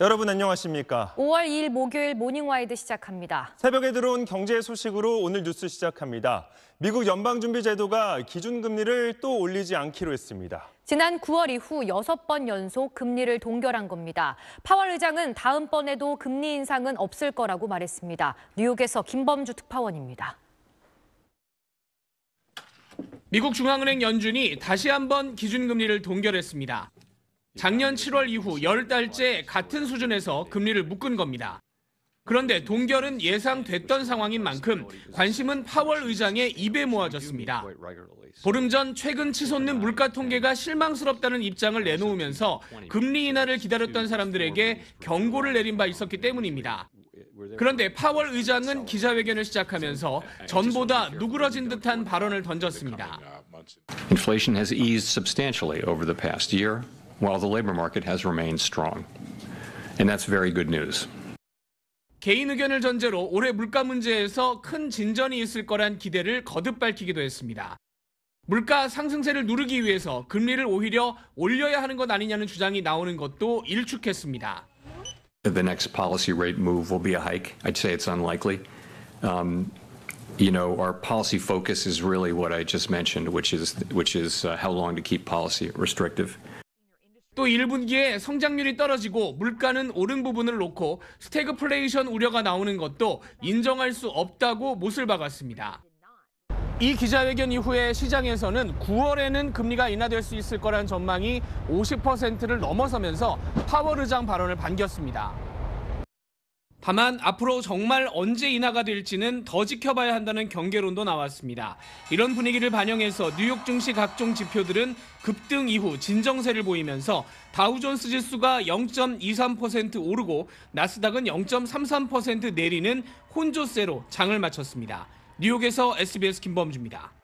여러분 안녕하십니까? 5월 2일 목요일 모닝와이드 시작합니다. 새벽에 들어온 경제 소식으로 오늘 뉴스 시작합니다. 미국 연방준비제도가 기준금리를 또 올리지 않기로 했습니다. 지난 9월 이후 6번 연속 금리를 동결한 겁니다. 파월 의장은 다음번에도 금리 인상은 없을 거라고 말했습니다. 뉴욕에서 김범주 특파원입니다. 미국 중앙은행 연준이 다시 한번 기준금리를 동결했습니다. 작년 7월 이후 1 0달째 같은 수준에서 금리를 묶은 겁니다. 그런데 동결은 예상됐던 상황인 만큼 관심은 파월 의장의 입에 모아졌습니다. 보름 전 최근 치솟는 물가 통계가 실망스럽다는 입장을 내놓으면서 금리 인하를 기다렸던 사람들에게 경고를 내린 바 있었기 때문입니다. 그런데 파월 의장은 기자회견을 시작하면서 전보다 누그러진 듯한 발언을 던졌습니다. Inflation has eased substantially over the past year. while the labor market has remained strong. And that's very good news. 개인 의견을 전제로 올해 물가 문제에서 큰 진전이 있을 거란 기대를 거듭 밝히기도 했습니다. 물가 상승세를 누르기 위해서 금리를 오히려 올려야 하는 것 아니냐는 주장이 나오는 것도 일축했습니다. The next policy rate move will be a hike. I'd say it's unlikely. Um, you know, our policy focus is really what I just mentioned, which is which is uh, how long to keep policy restrictive. 또 1분기에 성장률이 떨어지고 물가는 오른 부분을 놓고 스태그플레이션 우려가 나오는 것도 인정할 수 없다고 못을 박았습니다. 이 기자회견 이후에 시장에서는 9월에는 금리가 인하될 수 있을 거란 전망이 50%를 넘어서면서 파월 의장 발언을 반겼습니다. 다만 앞으로 정말 언제 인하가 될지는 더 지켜봐야 한다는 경계론도 나왔습니다. 이런 분위기를 반영해서 뉴욕 증시 각종 지표들은 급등 이후 진정세를 보이면서 다우존스 지수가 0.23% 오르고 나스닥은 0.33% 내리는 혼조세로 장을 마쳤습니다. 뉴욕에서 SBS 김범주입니다.